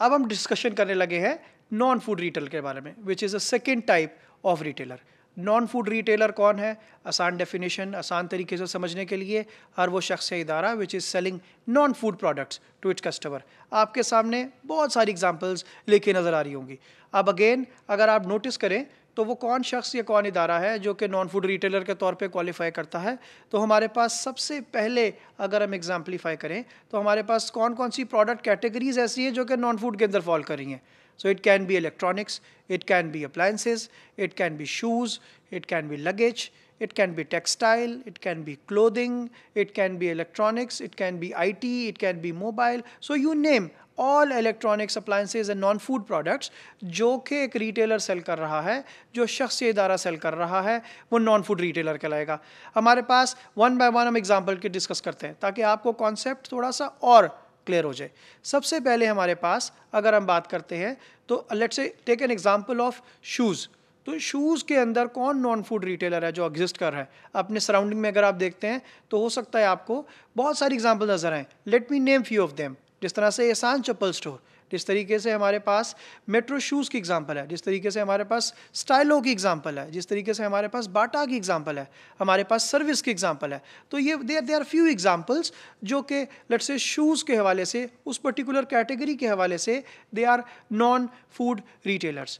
अब हम डिस्कशन करने लगे हैं नॉन फूड रिटेल के बारे में which is a second type of retailer non food retailer कौन है आसान डेफिनेशन आसान तरीके से समझने के लिए हर वो शख्स या इदारा which is selling non food products to it customer आपके सामने बहुत सारी एग्जांपल्स लेके नज़र आ रही होंगी अब अगेन अगर आप नोटिस करें तो वो कौन शख्स या कौन इदारा है जो कि नॉन फूड रिटेलर के तौर पर क्वालिफाई करता है तो हमारे पास सबसे पहले अगर हम एग्जाम्पलीफाई करें तो हमारे पास कौन कौन सी प्रोडक्ट कैटेगरीज ऐसी हैं जो कि नॉन फूड के अंदर फॉल कर रही हैं so it can be electronics it can be appliances it can be shoes it can be luggage it can be textile it can be clothing it can be electronics it can be I T it can be mobile so you name all electronics appliances and non food products जो कि एक retailer cell कर रहा है जो शख्स इदारा cell कर रहा है वो नॉन फूड रिटेलर कहलाएगा हमारे पास वन बाय वन हम एग्जाम्पल के डिस्कस करते हैं ताकि आपको कॉन्सेप्ट थोड़ा सा और क्लियर हो जाए सबसे पहले हमारे पास अगर हम बात करते हैं तो let's say take an example of shoes तो शूज़ के अंदर कौन नॉन फूड रिटेलर है जो एग्जिस्ट कर रहा है अपने सराउंडिंग में अगर आप देखते हैं तो हो सकता है आपको बहुत सारी एग्जाम्पल नज़र आए let me name few of them जिस तरह से एहसान चप्पल स्टोर जिस तरीके से हमारे पास मेट्रो शूज़ की एग्जांपल है जिस तरीके से हमारे पास स्टाइलो की एग्जांपल है जिस तरीके से हमारे पास बाटा की एग्जांपल है हमारे पास सर्विस की एग्जांपल है तो ये there they are few examples जो कि लेट्स से शूज़ के हवाले से उस पर्टिकुलर कैटेगरी के हवाले से they are non food retailers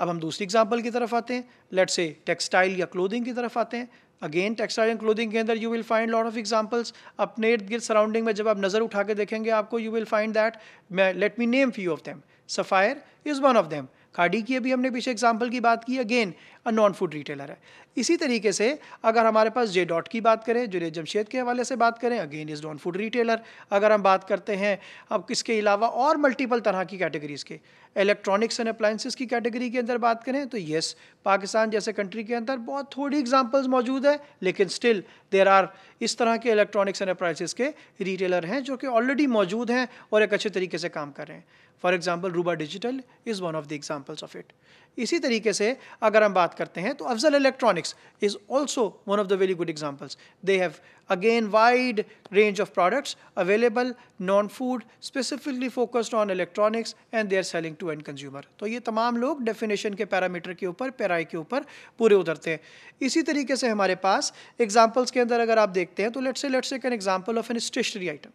अब हम दूसरी एग्जाम्पल की तरफ आते हैं लेट्स से टेक्सटाइल या क्लोदिंग की तरफ आते हैं अगेन टेक्सटाइल एंड क्लोथिंग के अंदर you will find lot of examples अपने इर्द गिर्द सराउंडिंग में जब आप नज़र उठा के देखेंगे आपको you will find that let me name few of them Sapphire is one of them Khaadi की अभी हमने पीछे एग्जाम्पल की बात की again a non food retailer है इसी तरीके से अगर हमारे पास जे डॉट की बात करें जुनेद जमशेद के हवाले से बात करें again is non food retailer अगर हम बात करते हैं अब इसके अलावा और मल्टीपल तरह की कैटेगरीज़ के इलेक्ट्रॉनिक्स एंड अप्लाइंसिस की कैटेगरी के अंदर बात करें तो येस पाकिस्तान जैसे कंट्री के अंदर बहुत थोड़ी एग्जाम्पल्स मौजूद है लेकिन स्टिल देर आर इस तरह के इलेक्ट्रॉनिक्स एंटरप्राइजेस के रिटेलर हैं जो कि ऑलरेडी मौजूद हैं और एक अच्छे तरीके से काम कर रहे हैं for example Ruba digital is one of the examples of it इसी तरीके से अगर हम बात करते हैं तो Afzal electronics is also one of the very good examples they have again wide range of products available non food specifically focused on electronics and they are selling to end consumer तो ये तमाम लोग डेफिनेशन के पैरामीटर के ऊपर पेराई के ऊपर पूरे उतरते हैं इसी तरीके से हमारे पास एग्जाम्पल्स के अंदर अगर आप देखते हैं तो लेट्स से लेट्स एक an example of an stationery item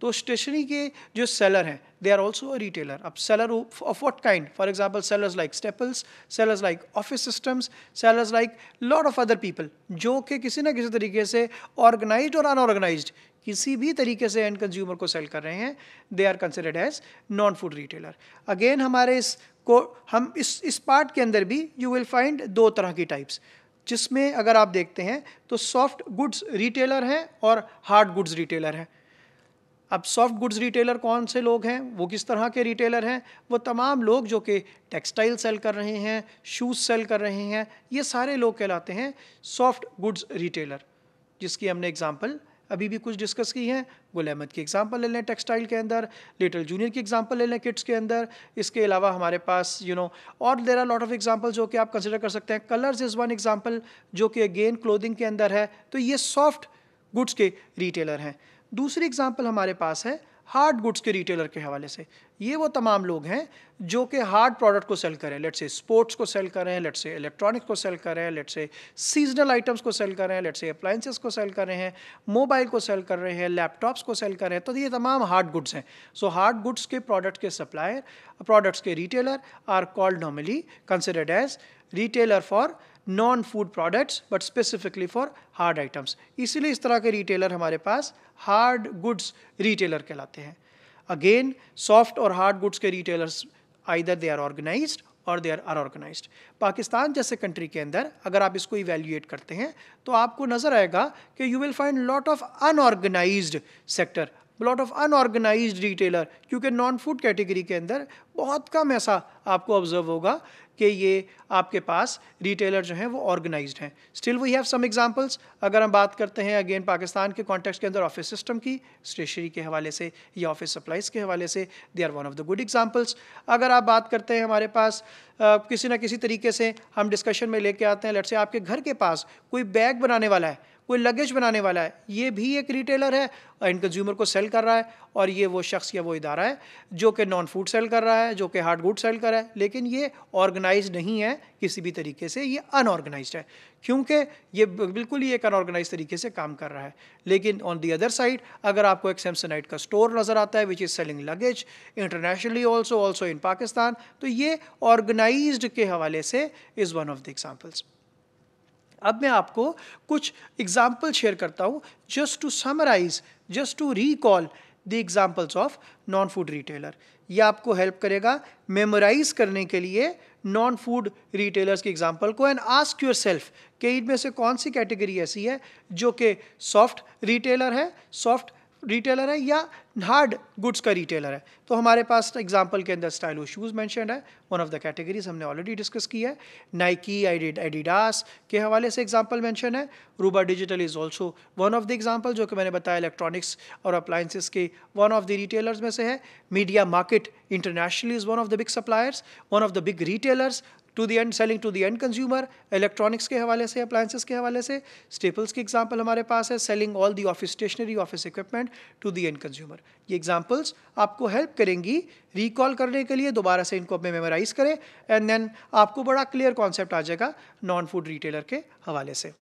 तो स्टेशनरी के जो सेलर हैं they are also a retailer अब seller of what kind for example sellers like Staples sellers like office systems sellers like lot of other people जो कि किसी ना किसी तरीके से ऑर्गेनाइज और अनऑर्गेनाइज किसी भी तरीके से एंड कंज्यूमर को सेल कर रहे हैं they are considered as non food retailer again हमारे इस को हम इस इस पार्ट के अंदर भी यू विल फाइंड दो तरह की टाइप्स जिसमें अगर आप देखते हैं तो सॉफ्ट गुड्स रिटेलर हैं और हार्ड गुड्स रिटेलर हैं अब सॉफ्ट गुड्स रिटेलर कौन से लोग हैं वो किस तरह के रिटेलर हैं वो तमाम लोग जो कि टेक्सटाइल सेल कर रहे हैं शूज़ सेल कर रहे हैं ये सारे लोग कहलाते हैं सॉफ्ट गुड्स रिटेलर जिसकी हमने एग्जाम्पल अभी भी कुछ डिस्कस की है गुल अहमद की एग्जांपल ले लें टेक्सटाइल के अंदर लिटल जूनियर की एग्जांपल ले लें किट्स के अंदर इसके अलावा हमारे पास यू you नो know, और there are lot of example जो कि आप कंसिडर कर सकते हैं कलर्स इज़ वन एग्जांपल जो कि अगेन क्लोथिंग के अंदर है तो ये सॉफ्ट गुड्स के रिटेलर हैं दूसरी एग्जाम्पल हमारे पास है हार्ड गुड्स के रिटेलर के हवाले से ये वो तमाम लोग हैं जो कि हार्ड प्रोडक्ट को सेल करें लेट से स्पोर्ट्स को सेल करें लेट से इलेक्ट्रॉनिक्स को सेल करें लेट से सीजनल आइटम्स को सेल करें लेट से अप्लाइंसेस को सेल कर रहे हैं मोबाइल को सेल कर रहे हैं लैपटॉप्स को सेल कर रहे हैं तो ये तमाम हार्ड गुड्स हैं सो हार्ड गुड्स के प्रोडक्ट के सप्लायर प्रोडक्ट्स के retailer are called normally considered as retailer for non food products but specifically for hard items इसीलिए इस तरह के रिटेलर हमारे पास हार्ड गुड्स रिटेलर कहलाते हैं अगेन सॉफ्ट और हार्ड गुड्स के retailers either they are organise और दे आर अनऑर्गेनाइज पाकिस्तान जैसे कंट्री के अंदर अगर आप इसको इवेल्यूएट करते हैं तो आपको नज़र आएगा कि you will find lot of unorganise sector lot of unorganise retailer क्योंकि नॉन फूड कैटेगरी के अंदर बहुत कम ऐसा आपको ऑब्जर्व होगा कि ये आपके पास रिटेलर जो हैं वो ऑर्गेनाइज हैं still we have some examples अगर हम बात करते हैं अगेन पाकिस्तान के कॉन्टेक्ट के अंदर ऑफिस सिस्टम की स्टेशनरी के हवाले से या ऑफिस सप्लाइज के हवाले से they are one of the good examples अगर आप बात करते हैं हमारे पास आ, किसी ना किसी तरीके से हम डिस्कशन में लेके आते हैं लट से आपके घर के पास कोई बैग बनाने वाला है कोई लगेज बनाने वाला है ये भी एक रिटेलर है एंड कंज्यूमर को सेल कर रहा है और ये वो शख्स या वो इदारा है जो कि नॉन फूड सेल कर रहा है जो कि हार्ड गुड सेल कर रहा है लेकिन ये ऑर्गेनाइज नहीं है किसी भी तरीके से ये अनऑर्गेनाइज है क्योंकि ये बिल्कुल ही एक अनऑर्गेनाइज तरीके से काम कर रहा है लेकिन ऑन दी अदर साइड अगर आपको एक सैमसनाइट का स्टोर नज़र आता है which is selling luggage internationally also also in Pakistan तो ये ऑर्गेनाइज के हवाले से is one of the examples अब मैं आपको कुछ एग्जाम्पल शेयर करता हूँ just to summarise just to recall the examples of non food retailer ये आपको हेल्प करेगा मेमोराइज करने के लिए नॉन फूड रिटेलर्स के एग्जाम्पल को एंड आस्क योर सेल्फ कि इनमें से कौन सी कैटेगरी ऐसी है जो कि सॉफ्ट रिटेलर है सॉफ्ट रिटेलर है या हार्ड गुड्स का रिटेलर है तो हमारे पास एग्जाम्पल के अंदर स्टाइलो शूज़ मैंशन है वन ऑफ द कैटेगरीज हमने ऑलरेडी डिस्कस की है नाइकी एडिडास के हवाले से एग्जाम्पल मैंशन है Ruba digital is also one of the example जो कि मैंने बताया इलेक्ट्रॉनिक्स और अप्लाइंसिस के वन ऑफ द रिटेलर्स में से है media market international is one of the big suppliers one of the big retailers to the end selling to the end consumer electronics के हवाले से अप्लायंसेस के हवाले से स्टेपल्स की एग्जाम्पल हमारे पास है selling all the office stationery office equipment to the end consumer ये एग्जाम्पल्स आपको हेल्प करेंगी रिकॉल करने के लिए दोबारा से इनको अपने मेमोराइज करें एंड देन आपको बड़ा क्लियर कॉन्सेप्ट आ जाएगा नॉन फूड रिटेलर के हवाले से